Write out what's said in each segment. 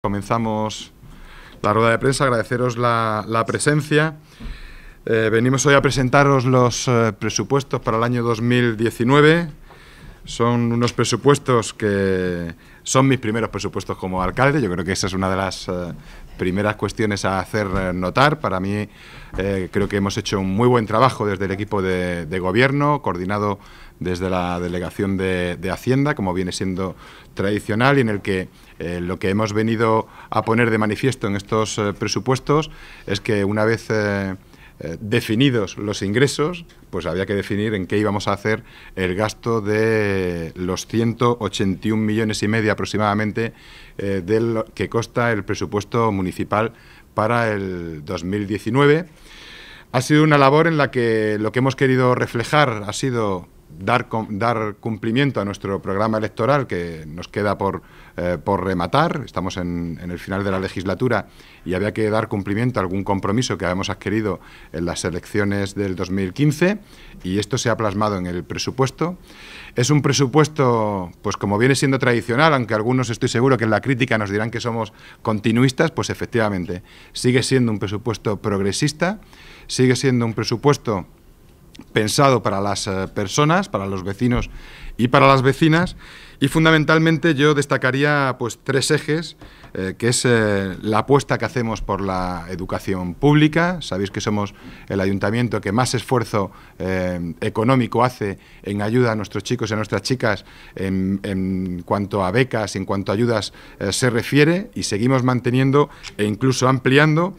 Comenzamos la rueda de prensa, agradeceros la, presencia. Eh, venimos hoy a presentaros los eh, presupuestos para el año 2019. Son unos presupuestos que son mis primeros presupuestos como alcalde. Yo creo que esa es una de las eh, primeras cuestiones a hacer notar. Para mí creo que hemos hecho un muy buen trabajo desde el equipo de, gobierno, coordinado desde la delegación de, de Hacienda, como viene siendo tradicional, y en el que eh, lo que hemos venido a poner de manifiesto en estos eh, presupuestos es que una vez eh, definidos los ingresos, pues había que definir en qué íbamos a hacer el gasto de los 181 millones y medio aproximadamente que consta el presupuesto municipal para el 2019. Ha sido una labor en la que lo que hemos querido reflejar ha sido dar, dar cumplimiento a nuestro programa electoral que nos queda eh, por, rematar. Estamos en, en, el final de la legislatura y había que dar cumplimiento a algún compromiso que habíamos adquirido en las elecciones del 2015 y esto se ha plasmado en el presupuesto. Es un presupuesto, pues como viene siendo tradicional, aunque algunos estoy seguro que en la crítica nos dirán que somos continuistas, pues efectivamente sigue siendo un presupuesto progresista, sigue siendo un presupuesto pensado para las eh, personas, para los vecinos y para las vecinas. Y fundamentalmente yo destacaría pues, tres ejes, eh, que es eh, la apuesta que hacemos por la educación pública. Sabéis que somos el ayuntamiento que más esfuerzo económico hace en ayuda a nuestros chicos y a nuestras chicas en, en cuanto a becas, en cuanto a ayudas se refiere y seguimos manteniendo e incluso ampliando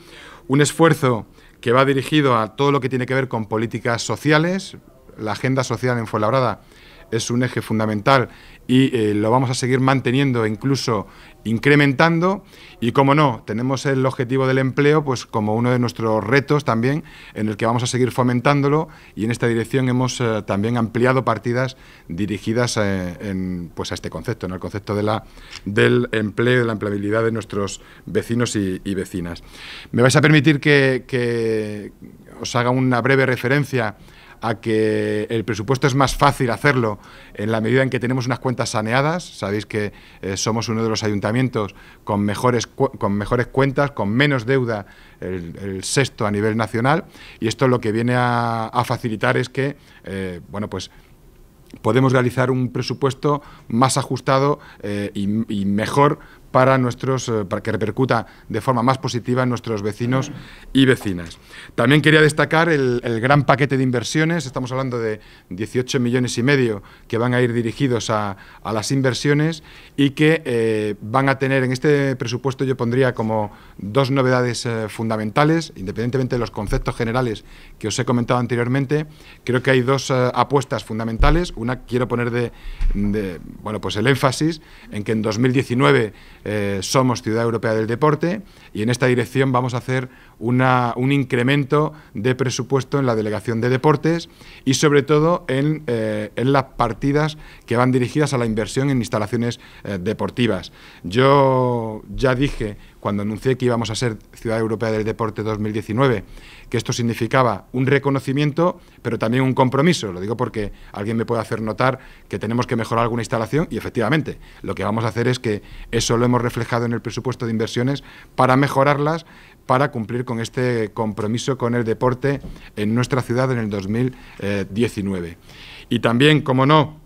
un esfuerzo que va dirigido a todo lo que tiene que ver con políticas sociales. La agenda social en Fuenlabrada es un eje fundamental y eh, lo vamos a seguir manteniendo, e incluso incrementando. Y como no, tenemos el objetivo del empleo pues como uno de nuestros retos también, en el que vamos a seguir fomentándolo y en esta dirección hemos eh, también ampliado partidas dirigidas eh, en, pues a este concepto, en el concepto de la, del empleo, de la empleabilidad de nuestros vecinos y, vecinas. Me vais a permitir que, que os haga una breve referencia a que el presupuesto es más fácil hacerlo en la medida en que tenemos unas cuentas saneadas. Sabéis que eh, somos uno de los ayuntamientos con mejores, con mejores cuentas, con menos deuda, el, sexto a nivel nacional. Y esto lo que viene a, facilitar es que, eh, bueno, pues podemos realizar un presupuesto más ajustado eh, y, mejor para, nuestros, eh, para que repercuta de forma más positiva en nuestros vecinos y vecinas. También quería destacar el, gran paquete de inversiones, estamos hablando de 18 millones y medio que van a ir dirigidos a, las inversiones y que eh, van a tener en este presupuesto yo pondría como dos novedades eh, fundamentales, independientemente de los conceptos generales que os he comentado anteriormente, creo que hay dos apuestas fundamentales, una quiero poner de, bueno, pues el énfasis en que en 2019 eh, somos Ciudad Europea del Deporte y en esta dirección vamos a hacer un incremento de presupuesto en la delegación de deportes y sobre todo en, eh, las partidas que van dirigidas a la inversión en instalaciones eh, deportivas. Yo ya dije cuando anuncié que íbamos a ser Ciudad Europea del Deporte 2019 que esto significaba un reconocimiento, pero también un compromiso. Lo digo porque alguien me puede hacer notar que tenemos que mejorar alguna instalación y efectivamente lo que vamos a hacer es que eso lo hemos reflejado en el presupuesto de inversiones para mejorarlas, para cumplir con este compromiso con el deporte en nuestra ciudad en el 2019. Y también, como no,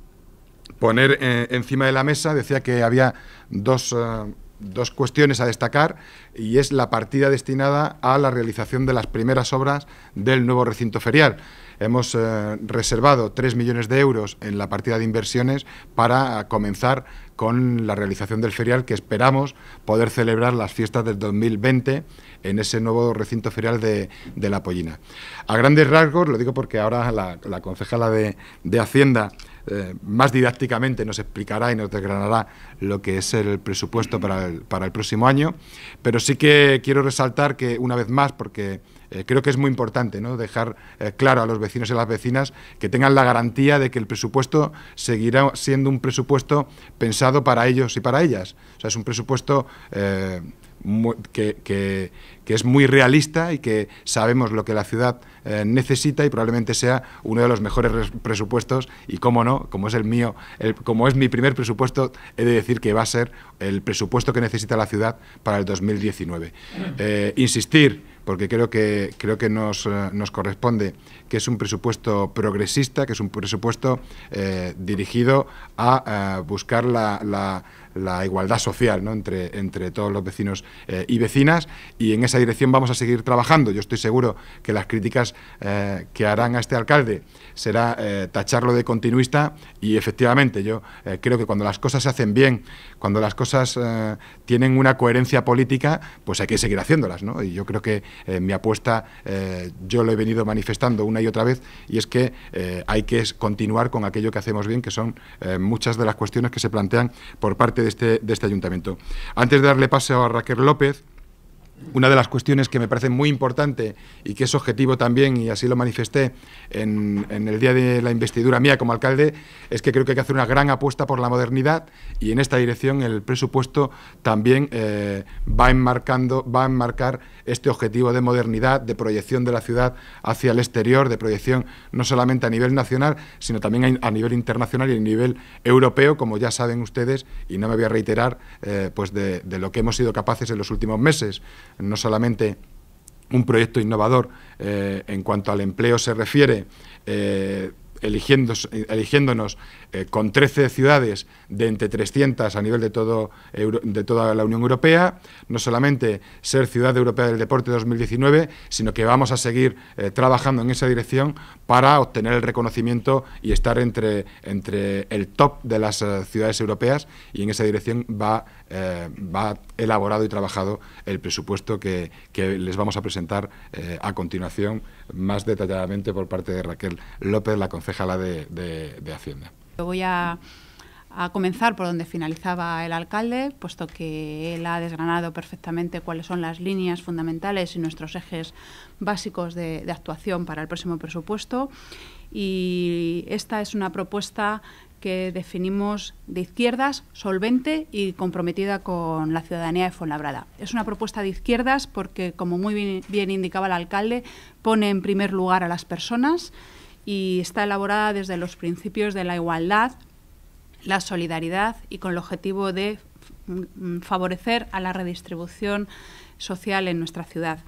poner eh, encima de la mesa, decía que había dos eh, dos cuestiones a destacar y es la partida destinada a la realización de las primeras obras del nuevo recinto ferial hemos eh, reservado 3 millones de euros en la partida de inversiones para comenzar con la realización del ferial que esperamos poder celebrar las fiestas del 2020 en ese nuevo recinto ferial de, La Pollina. A grandes rasgos, lo digo porque ahora la, concejala de, Hacienda eh, más didácticamente nos explicará y nos desgranará lo que es el presupuesto para el próximo año, pero sí que quiero resaltar que una vez más, porque eh, creo que es muy importante ¿no? dejar eh, claro a los vecinos y a las vecinas que tengan la garantía de que el presupuesto seguirá siendo un presupuesto pensado para ellos y para ellas. O sea, es un presupuesto eh, que, es muy realista y que sabemos lo que la ciudad necesita y probablemente sea uno de los mejores presupuestos y, cómo no, como es el mío, como es mi primer presupuesto, he de decir que va a ser el presupuesto que necesita la ciudad para el 2019. insistir porque creo que, creo que nos, eh, nos corresponde que es un presupuesto progresista, que es un presupuesto eh, dirigido a, eh, buscar la la igualdad social ¿no? entre, entre todos los vecinos eh, y vecinas y en esa dirección vamos a seguir trabajando. Yo estoy seguro que las críticas eh, que harán a este alcalde será eh, tacharlo de continuista y efectivamente yo creo que cuando las cosas se hacen bien, cuando las cosas tienen una coherencia política, pues hay que seguir haciéndolas. Y yo creo que mi apuesta, yo lo he venido manifestando una y otra vez, y es que hay que continuar con aquello que hacemos bien, que son muchas de las cuestiones que se plantean por parte de este, de este ayuntamiento. Antes de darle paso a Raquel López, una de las cuestiones que me parece muy importante y que es objetivo también, y así lo manifesté en, en, el día de la investidura mía como alcalde, es que creo que hay que hacer una gran apuesta por la modernidad y en esta dirección el presupuesto también eh, va, enmarcando, va a enmarcar este objetivo de modernidad, de proyección de la ciudad hacia el exterior, de proyección no solamente a nivel nacional, sino también a, nivel internacional y a nivel europeo, como ya saben ustedes, y no me voy a reiterar, eh, pues de, de lo que hemos sido capaces en los últimos meses no solamente un proyecto innovador eh, en cuanto al empleo se refiere, eh, eligiéndonos eh, con 13 ciudades de entre 300 a nivel de, todo, de toda la Unión Europea, no solamente ser Ciudad Europea del Deporte 2019, sino que vamos a seguir eh, trabajando en esa dirección para obtener el reconocimiento y estar entre, entre el top de las eh, ciudades europeas y en esa dirección va, va elaborado y trabajado el presupuesto que, les vamos a presentar a continuación más detalladamente por parte de Raquel López, la concejala de Hacienda voy a, comenzar por donde finalizaba el alcalde, puesto que él ha desgranado perfectamente cuáles son las líneas fundamentales y nuestros ejes básicos de, actuación para el próximo presupuesto. Y esta es una propuesta que definimos de izquierdas, solvente y comprometida con la ciudadanía de Fuenlabrada. Es una propuesta de izquierdas porque, como muy bien indicaba el alcalde, pone en primer lugar a las personas, y está elaborada desde los principios de la igualdad, la solidaridad y con el objetivo de mm, mm, favorecer a la redistribución social en nuestra ciudad.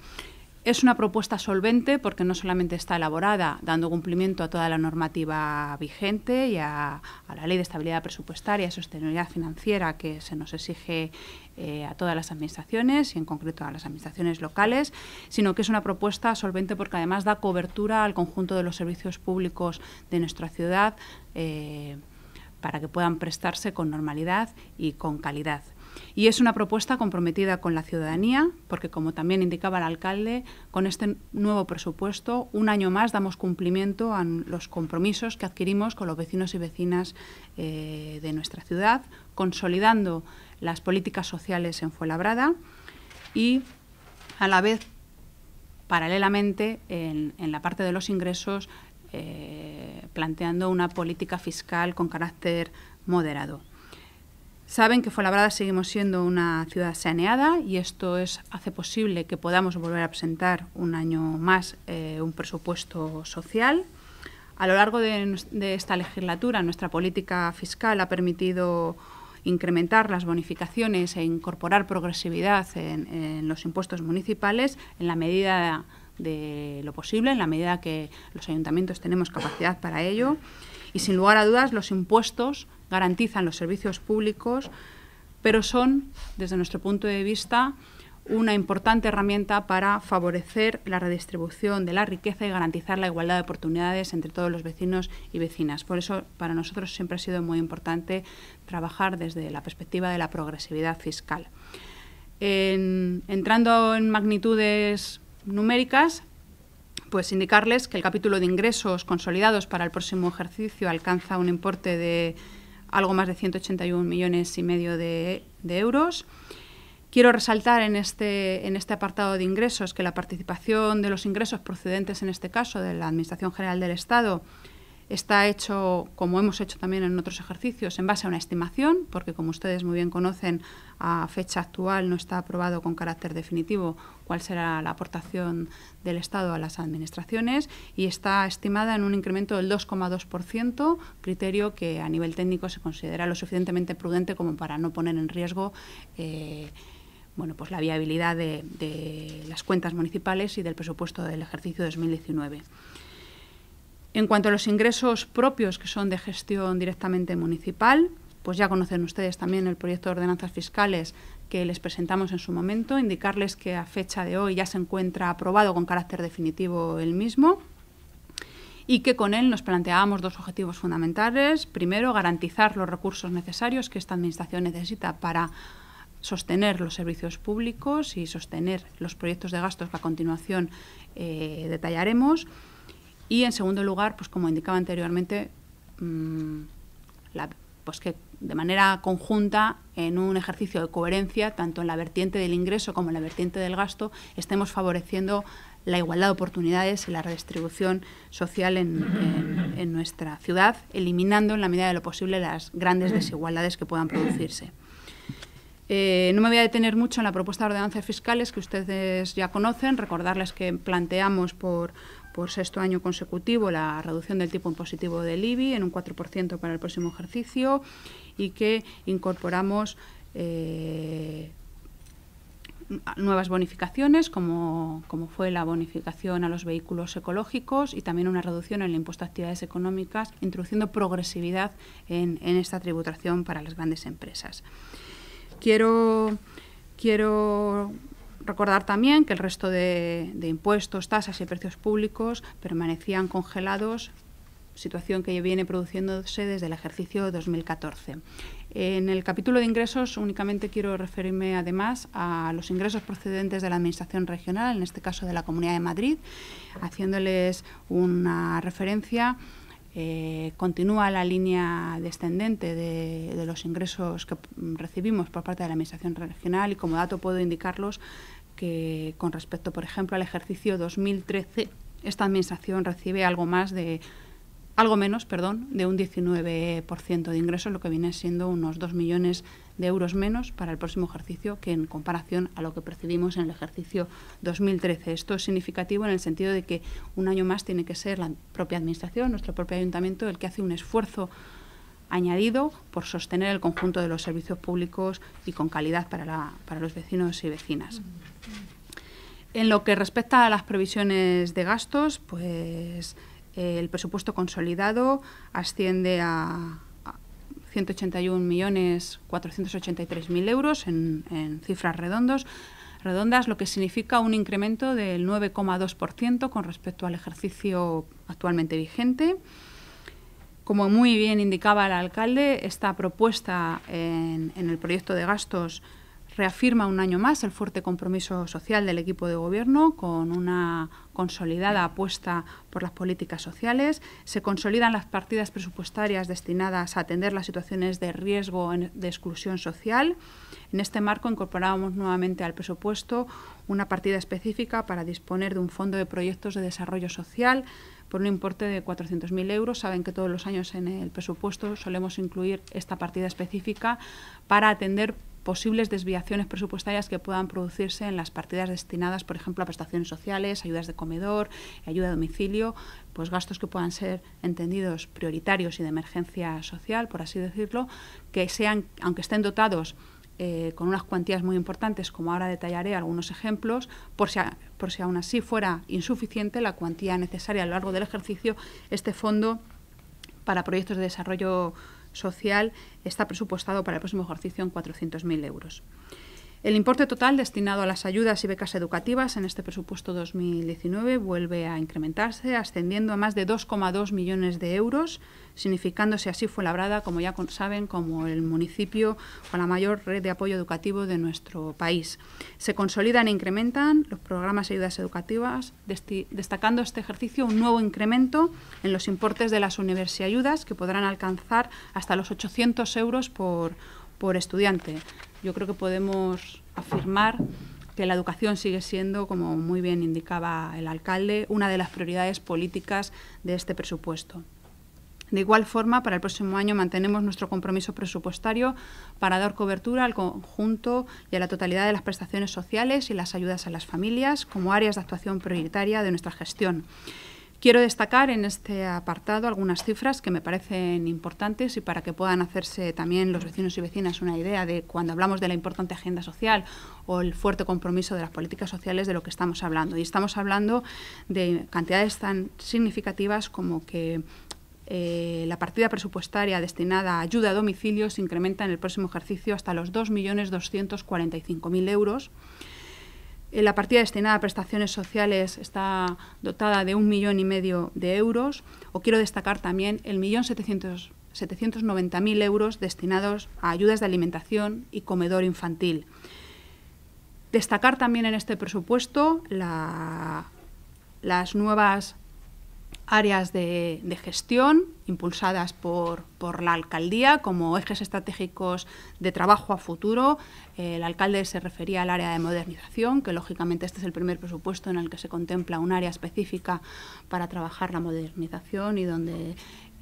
Es una propuesta solvente porque no solamente está elaborada dando cumplimiento a toda la normativa vigente y a, la Ley de Estabilidad Presupuestaria y Sostenibilidad Financiera que se nos exige eh, a todas las administraciones y en concreto a las administraciones locales, sino que es una propuesta solvente porque además da cobertura al conjunto de los servicios públicos de nuestra ciudad eh, para que puedan prestarse con normalidad y con calidad. Y es una propuesta comprometida con la ciudadanía, porque como también indicaba el alcalde, con este nuevo presupuesto, un año más damos cumplimiento a los compromisos que adquirimos con los vecinos y vecinas eh, de nuestra ciudad, consolidando las políticas sociales en Fuenlabrada y a la vez, paralelamente, en, la parte de los ingresos, eh, planteando una política fiscal con carácter moderado. Saben que Fuenlabrada seguimos siendo una ciudad saneada y esto es, hace posible que podamos volver a presentar un año más eh, un presupuesto social. A lo largo de, esta legislatura, nuestra política fiscal ha permitido incrementar las bonificaciones e incorporar progresividad en, en los impuestos municipales en la medida de lo posible, en la medida que los ayuntamientos tenemos capacidad para ello. Y sin lugar a dudas, los impuestos garantizan los servicios públicos, pero son, desde nuestro punto de vista, una importante herramienta para favorecer la redistribución de la riqueza y garantizar la igualdad de oportunidades entre todos los vecinos y vecinas. Por eso, para nosotros siempre ha sido muy importante trabajar desde la perspectiva de la progresividad fiscal. entrando en magnitudes numéricas, pues indicarles que el capítulo de ingresos consolidados para el próximo ejercicio alcanza un importe de algo más de 181 millones y medio de, de euros. Quiero resaltar en este, en este apartado de ingresos que la participación de los ingresos procedentes, en este caso, de la Administración General del Estado, Está hecho, como hemos hecho también en otros ejercicios, en base a una estimación, porque como ustedes muy bien conocen, a fecha actual no está aprobado con carácter definitivo cuál será la aportación del Estado a las administraciones y está estimada en un incremento del 2,2%, criterio que a nivel técnico se considera lo suficientemente prudente como para no poner en riesgo eh, bueno, pues la viabilidad de, de las cuentas municipales y del presupuesto del ejercicio 2019. En cuanto a los ingresos propios que son de gestión directamente municipal, pues ya conocen ustedes también el proyecto de ordenanzas fiscales que les presentamos en su momento, indicarles que a fecha de hoy ya se encuentra aprobado con carácter definitivo el mismo y que con él nos planteábamos dos objetivos fundamentales. Primero, garantizar los recursos necesarios que esta Administración necesita para sostener los servicios públicos y sostener los proyectos de gastos que a continuación eh, detallaremos y en segundo lugar, pues como indicaba anteriormente, mm, pues que de manera conjunta, en un ejercicio de coherencia, tanto en la vertiente del ingreso como en la vertiente del gasto, estemos favoreciendo la igualdad de oportunidades y la redistribución social en, nuestra ciudad, eliminando en la medida de lo posible las grandes desigualdades que puedan producirse. Eh, no me voy a detener mucho en la propuesta de ordenanzas fiscales que ustedes ya conocen, recordarles que planteamos por por sexto año consecutivo la reducción del tipo impositivo del IBI en un 4% para el próximo ejercicio y que incorporamos eh, nuevas bonificaciones, como, como, fue la bonificación a los vehículos ecológicos y también una reducción en el impuesto a actividades económicas, introduciendo progresividad en, en esta tributación para las grandes empresas. Quiero, quiero Recordar también que el resto de, impuestos, tasas y precios públicos permanecían congelados situación que viene produciéndose desde el ejercicio 2014. En el capítulo de ingresos únicamente quiero referirme además a los ingresos procedentes de la Administración regional, en este caso de la Comunidad de Madrid, haciéndoles una referencia. Eh, continúa la línea descendente de, los ingresos que recibimos por parte de la Administración regional y como dato puedo indicarlos que con respecto, por ejemplo, al ejercicio 2013, esta administración recibe algo más de algo menos, perdón, de un 19% de ingresos, lo que viene siendo unos 2 millones de euros menos para el próximo ejercicio que en comparación a lo que percibimos en el ejercicio 2013. Esto es significativo en el sentido de que un año más tiene que ser la propia Administración, nuestro propio ayuntamiento, el que hace un esfuerzo añadido por sostener el conjunto de los servicios públicos y con calidad para, los vecinos y vecinas. En lo que respecta a las previsiones de gastos, pues eh, el presupuesto consolidado asciende a, 181.483.000 euros en, cifras redondos, redondas, lo que significa un incremento del 9,2% con respecto al ejercicio actualmente vigente. Como muy bien indicaba el alcalde, esta propuesta en, el proyecto de gastos reafirma un año más el fuerte compromiso social del equipo de gobierno con una consolidada apuesta por las políticas sociales. Se consolidan las partidas presupuestarias destinadas a atender las situaciones de riesgo de exclusión social. En este marco incorporábamos nuevamente al presupuesto una partida específica para disponer de un fondo de proyectos de desarrollo social por un importe de 400.000 euros. Saben que todos los años en el presupuesto solemos incluir esta partida específica para atender posibles desviaciones presupuestarias que puedan producirse en las partidas destinadas, por ejemplo, a prestaciones sociales, ayudas de comedor, ayuda a domicilio, pues gastos que puedan ser entendidos prioritarios y de emergencia social, por así decirlo, que sean, aunque estén dotados eh, con unas cuantías muy importantes, como ahora detallaré algunos ejemplos, por si, por si aún así fuera insuficiente la cuantía necesaria a lo largo del ejercicio, este fondo para proyectos de desarrollo social está presupuestado para el próximo ejercicio en 400.000 euros. El importe total destinado a las ayudas y becas educativas en este presupuesto 2019 vuelve a incrementarse, ascendiendo a más de 2,2 millones de euros, significándose así fue labrada, como ya saben, como el municipio con la mayor red de apoyo educativo de nuestro país. Se consolidan e incrementan los programas y ayudas educativas, destacando este ejercicio un nuevo incremento en los importes de las ayudas que podrán alcanzar hasta los 800 euros por, por estudiante yo creo que podemos afirmar que la educación sigue siendo, como muy bien indicaba el alcalde, una de las prioridades políticas de este presupuesto. De igual forma, para el próximo año mantenemos nuestro compromiso presupuestario para dar cobertura al conjunto y a la totalidad de las prestaciones sociales y las ayudas a las familias como áreas de actuación prioritaria de nuestra gestión. Quiero destacar en este apartado algunas cifras que me parecen importantes y para que puedan hacerse también los vecinos y vecinas una idea de cuando hablamos de la importante agenda social o el fuerte compromiso de las políticas sociales de lo que estamos hablando. Y estamos hablando de cantidades tan significativas como que eh, la partida presupuestaria destinada a ayuda a domicilio se incrementa en el próximo ejercicio hasta los 2.245.000 euros eh, la partida destinada a prestaciones sociales está dotada de un millón y medio de euros. O quiero destacar también el millón setecientos 790.000 euros destinados a ayudas de alimentación y comedor infantil. Destacar también en este presupuesto la, las nuevas áreas de, gestión impulsadas por, por, la alcaldía como ejes estratégicos de trabajo a futuro. El alcalde se refería al área de modernización, que lógicamente este es el primer presupuesto en el que se contempla un área específica para trabajar la modernización y donde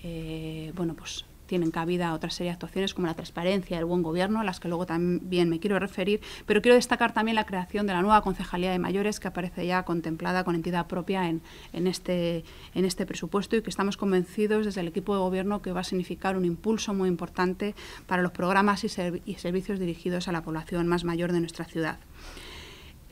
eh, bueno, pues, tienen cabida otra serie de actuaciones como la transparencia, el buen gobierno, a las que luego también me quiero referir, pero quiero destacar también la creación de la nueva Concejalía de Mayores que aparece ya contemplada con entidad propia en, este, en este presupuesto y que estamos convencidos desde el equipo de gobierno que va a significar un impulso muy importante para los programas y servicios dirigidos a la población más mayor de nuestra ciudad.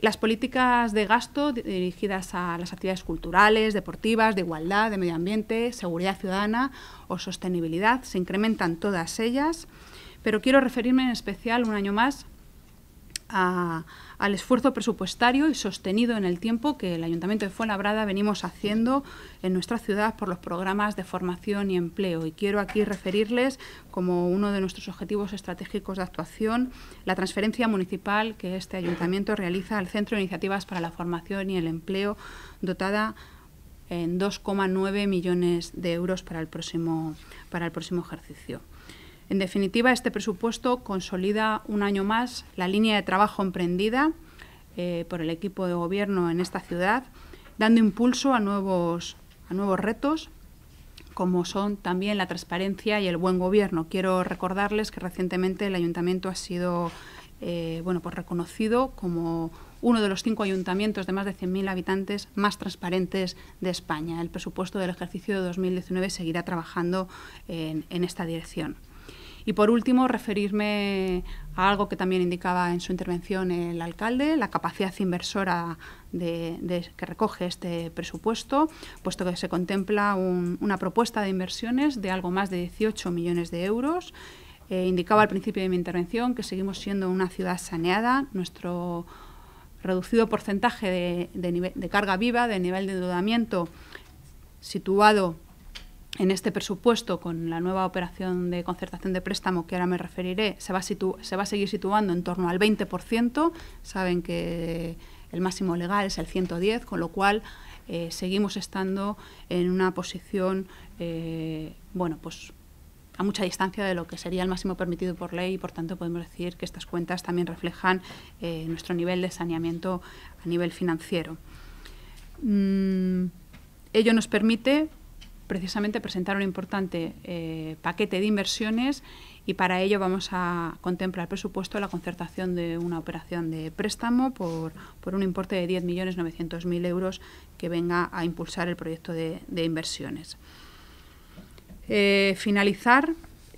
Las políticas de gasto dirigidas a las actividades culturales, deportivas, de igualdad, de medio ambiente, seguridad ciudadana o sostenibilidad se incrementan todas ellas, pero quiero referirme en especial un año más a, al esfuerzo presupuestario y sostenido en el tiempo que el Ayuntamiento de Fuenlabrada venimos haciendo en nuestra ciudad por los programas de formación y empleo. Y quiero aquí referirles como uno de nuestros objetivos estratégicos de actuación la transferencia municipal que este ayuntamiento realiza al Centro de Iniciativas para la Formación y el Empleo, dotada en 2,9 millones de euros para el próximo, para el próximo ejercicio. En definitiva, este presupuesto consolida un año más la línea de trabajo emprendida eh, por el equipo de gobierno en esta ciudad, dando impulso a nuevos, retos como son también la transparencia y el buen gobierno. Quiero recordarles que recientemente el ayuntamiento ha sido eh, bueno, pues reconocido como uno de los cinco ayuntamientos de más de 100.000 habitantes más transparentes de España. El presupuesto del ejercicio de 2019 seguirá trabajando en esta dirección. Y por último, referirme a algo que también indicaba en su intervención el alcalde, la capacidad inversora que recoge este presupuesto, puesto que se contempla una propuesta de inversiones de algo más de 18 millones de euros. Eh, indicaba al principio de mi intervención que seguimos siendo una ciudad saneada, nuestro reducido porcentaje de, de carga viva, de nivel de endeudamiento situado en este presupuesto, con la nueva operación de concertación de préstamo que ahora me referiré, se va a, se va a seguir situando en torno al 20%. Saben que el máximo legal es el 110, con lo cual eh, seguimos estando en una posición, eh, bueno, pues a mucha distancia de lo que sería el máximo permitido por ley y por tanto podemos decir que estas cuentas también reflejan eh, nuestro nivel de saneamiento a nivel financiero. Mm, ello nos permite precisamente presentar un importante eh, paquete de inversiones y para ello vamos a contemplar presupuesto la concertación de una operación de préstamo por, un importe de 10.900.000 euros que venga a impulsar el proyecto de, inversiones. Eh, finalizar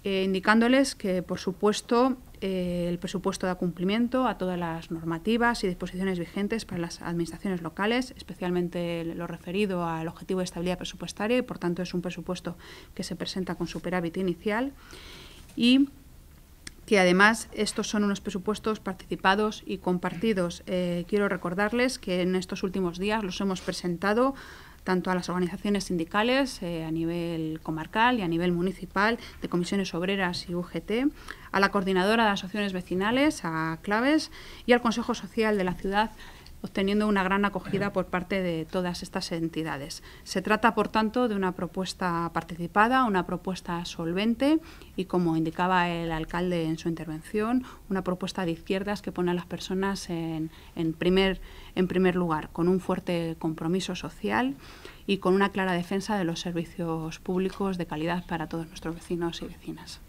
eh, indicándoles que, por supuesto, eh, el presupuesto da cumplimiento a todas las normativas y disposiciones vigentes para las administraciones locales, especialmente lo referido al objetivo de estabilidad presupuestaria y, por tanto, es un presupuesto que se presenta con superávit inicial y que además estos son unos presupuestos participados y compartidos. Eh, quiero recordarles que en estos últimos días los hemos presentado tanto a las organizaciones sindicales eh, a nivel comarcal y a nivel municipal de comisiones obreras y UGT, a la coordinadora de asociaciones vecinales, a Claves, y al Consejo Social de la ciudad obteniendo una gran acogida por parte de todas estas entidades. Se trata, por tanto, de una propuesta participada, una propuesta solvente y, como indicaba el alcalde en su intervención, una propuesta de izquierdas que pone a las personas en, primer lugar, con un fuerte compromiso social y con una clara defensa de los servicios públicos de calidad para todos nuestros vecinos y vecinas.